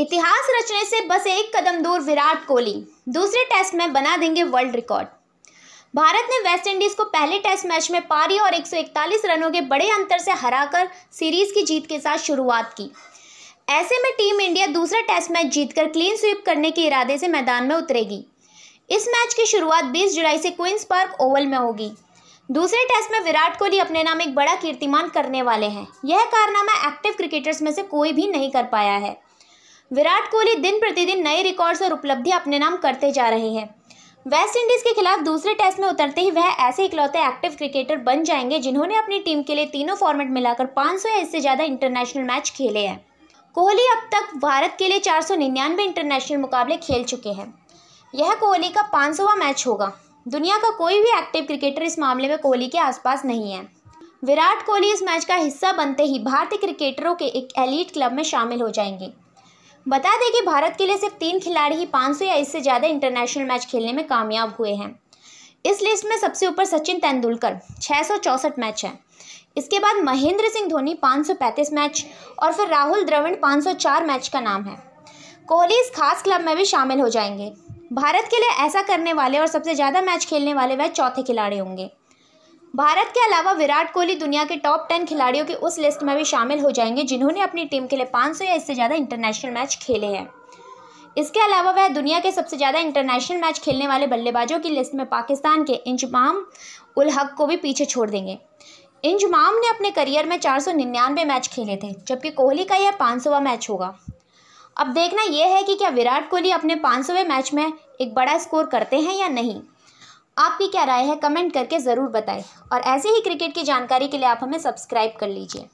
इतिहास रचने से बस एक कदम दूर विराट कोहली दूसरे टेस्ट में बना देंगे वर्ल्ड रिकॉर्ड भारत ने वेस्टइंडीज को पहले टेस्ट मैच में पारी और 141 रनों के बड़े अंतर से हराकर सीरीज की जीत के साथ शुरुआत की ऐसे में टीम इंडिया दूसरा टेस्ट मैच जीतकर क्लीन स्वीप करने के इरादे से मैदान में उतरेगी इस मैच की शुरुआत 20 जुलाई से क्वींस पार्क ओवल में होगी दूसरे टेस्ट में विराट कोहली अपने नाम एक बड़ा कीर्तिमान करने वाले हैं यह कारनामा एक्टिव क्रिकेटर्स में से कोई भी नहीं कर पाया है विराट कोहली दिन प्रतिदिन नए रिकॉर्ड्स और उपलब्धि अपने नाम करते जा रहे हैं वेस्टइंडीज़ के खिलाफ दूसरे टेस्ट में उतरते ही वह ऐसे इकलौते एक्टिव क्रिकेटर बन जाएंगे जिन्होंने अपनी टीम के लिए तीनों फॉर्मेट मिलाकर 500 या इससे ज़्यादा इंटरनेशनल मैच खेले हैं कोहली अब तक भारत के लिए चार इंटरनेशनल मुकाबले खेल चुके हैं यह कोहली का 500वां मैच होगा दुनिया का कोई भी एक्टिव क्रिकेटर इस मामले में कोहली के आसपास नहीं है विराट कोहली इस मैच का हिस्सा बनते ही भारतीय क्रिकेटरों के एक एलिट क्लब में शामिल हो जाएंगे बता दें कि भारत के लिए सिर्फ तीन खिलाड़ी ही पाँच या इससे ज़्यादा इंटरनेशनल मैच खेलने में कामयाब हुए हैं इस लिस्ट में सबसे ऊपर सचिन तेंदुलकर छः मैच हैं इसके बाद महेंद्र सिंह धोनी 535 मैच और फिर राहुल द्रविड़ 504 मैच का नाम है कोहली इस खास क्लब में भी शामिल हो जाएंगे भारत के लिए ऐसा करने वाले और सबसे ज़्यादा मैच खेलने वाले वह चौथे खिलाड़ी होंगे भारत के अलावा विराट कोहली दुनिया के टॉप टेन खिलाड़ियों की उस लिस्ट में भी शामिल हो जाएंगे जिन्होंने अपनी टीम के लिए पाँच या इससे ज़्यादा इंटरनेशनल मैच खेले हैं इसके अलावा वह दुनिया के सबसे ज़्यादा इंटरनेशनल मैच खेलने वाले बल्लेबाजों की लिस्ट में पाकिस्तान के इंजमाम उल हक को भी पीछे छोड़ देंगे इंजमाम ने अपने करियर में निन्यानवे मैच खेले थे जबकि कोहली का यह सौवा मैच होगा अब देखना यह है कि क्या विराट कोहली अपने 500वें मैच में एक बड़ा स्कोर करते हैं या नहीं आपकी क्या राय है कमेंट करके ज़रूर बताएं और ऐसे ही क्रिकेट की जानकारी के लिए आप हमें सब्सक्राइब कर लीजिए